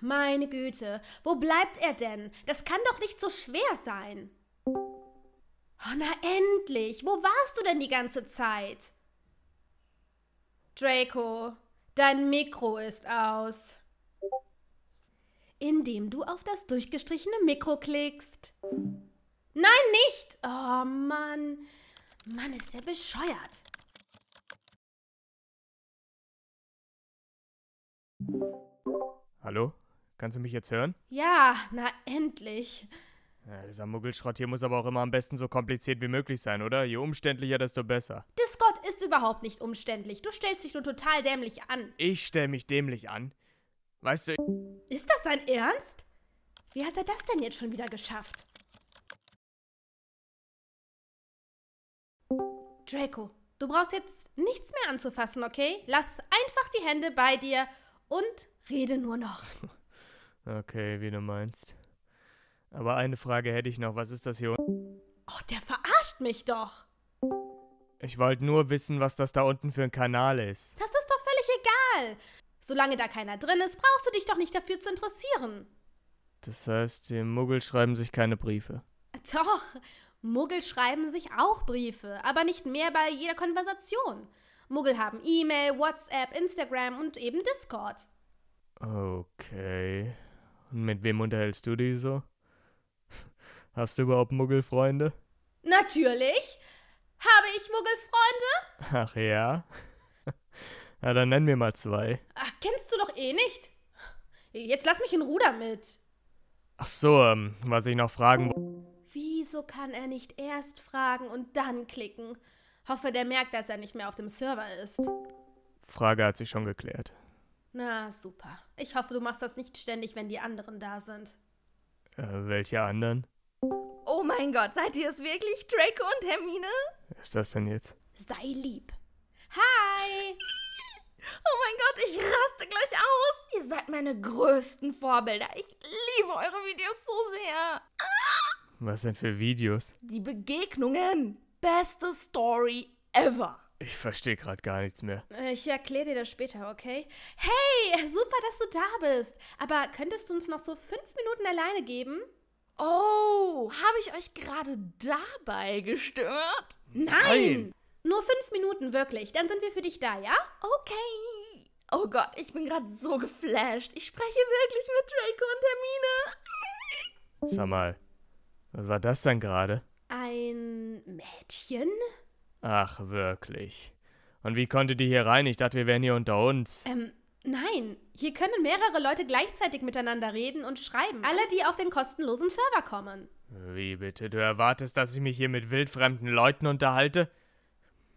meine Güte, wo bleibt er denn? Das kann doch nicht so schwer sein. Oh, na endlich, wo warst du denn die ganze Zeit? Draco, dein Mikro ist aus. Indem du auf das durchgestrichene Mikro klickst. Nein, nicht! Oh Mann. Mann, ist der bescheuert. Hallo? Kannst du mich jetzt hören? Ja, na endlich. Ja, dieser Muggelschrott hier muss aber auch immer am besten so kompliziert wie möglich sein, oder? Je umständlicher, desto besser. Discord ist überhaupt nicht umständlich. Du stellst dich nur total dämlich an. Ich stell mich dämlich an? Weißt du... Ist das dein Ernst? Wie hat er das denn jetzt schon wieder geschafft? Draco, du brauchst jetzt nichts mehr anzufassen, okay? Lass einfach die Hände bei dir und rede nur noch. Okay, wie du meinst. Aber eine Frage hätte ich noch. Was ist das hier unten? Ach, oh, der verarscht mich doch. Ich wollte nur wissen, was das da unten für ein Kanal ist. Das ist doch völlig egal. Solange da keiner drin ist, brauchst du dich doch nicht dafür zu interessieren. Das heißt, die Muggel schreiben sich keine Briefe. Doch, Muggel schreiben sich auch Briefe, aber nicht mehr bei jeder Konversation. Muggel haben E-Mail, WhatsApp, Instagram und eben Discord. Okay. Mit wem unterhältst du dich so? Hast du überhaupt Muggelfreunde? Natürlich. Habe ich Muggelfreunde? Ach ja. Na, dann nenn mir mal zwei. Ach, kennst du doch eh nicht. Jetzt lass mich in Ruhe damit. Ach so, ähm, was ich noch fragen wollte. Wieso kann er nicht erst fragen und dann klicken? Hoffe, der merkt, dass er nicht mehr auf dem Server ist. Frage hat sich schon geklärt. Na, super. Ich hoffe, du machst das nicht ständig, wenn die anderen da sind. Äh, welche anderen? Oh mein Gott, seid ihr es wirklich, Draco und Hermine? Was ist das denn jetzt? Sei lieb. Hi! Oh mein Gott, ich raste gleich aus. Ihr seid meine größten Vorbilder. Ich liebe eure Videos so sehr. Was denn für Videos? Die Begegnungen. Beste Story ever. Ich verstehe gerade gar nichts mehr. Ich erkläre dir das später, okay? Hey, super, dass du da bist. Aber könntest du uns noch so fünf Minuten alleine geben? Oh, habe ich euch gerade dabei gestört? Nein. Nein! Nur fünf Minuten, wirklich. Dann sind wir für dich da, ja? Okay. Oh Gott, ich bin gerade so geflasht. Ich spreche wirklich mit Draco und Hermine. Sag mal, was war das denn gerade? Ein Mädchen? Ach, wirklich. Und wie konntet ihr hier rein? Ich dachte, wir wären hier unter uns. Ähm, nein. Hier können mehrere Leute gleichzeitig miteinander reden und schreiben. Alle, die auf den kostenlosen Server kommen. Wie bitte? Du erwartest, dass ich mich hier mit wildfremden Leuten unterhalte?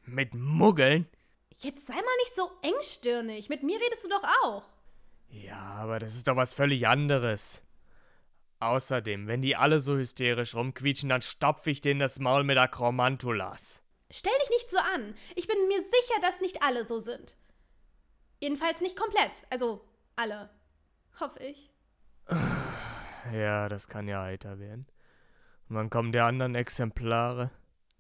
Mit Muggeln? Jetzt sei mal nicht so engstirnig. Mit mir redest du doch auch. Ja, aber das ist doch was völlig anderes. Außerdem, wenn die alle so hysterisch rumquietschen, dann stopfe ich denen das Maul mit Akromantulas. Stell dich nicht so an. Ich bin mir sicher, dass nicht alle so sind. Jedenfalls nicht komplett. Also alle. Hoffe ich. Ja, das kann ja heiter werden. Und wann kommen die anderen Exemplare?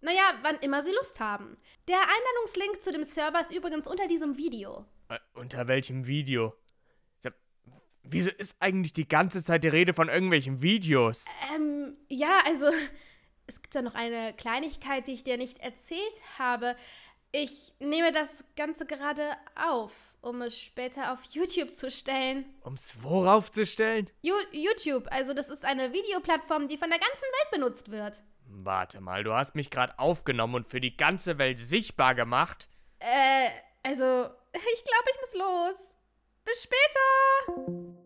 Naja, wann immer sie Lust haben. Der Einladungslink zu dem Server ist übrigens unter diesem Video. Äh, unter welchem Video? Wieso ist eigentlich die ganze Zeit die Rede von irgendwelchen Videos? Ähm, ja, also es gibt da noch eine Kleinigkeit, die ich dir nicht erzählt habe. Ich nehme das Ganze gerade auf, um es später auf YouTube zu stellen. Um es worauf zu stellen? Ju YouTube, also das ist eine Videoplattform, die von der ganzen Welt benutzt wird. Warte mal, du hast mich gerade aufgenommen und für die ganze Welt sichtbar gemacht? Äh, also, ich glaube, ich muss los. Bis später!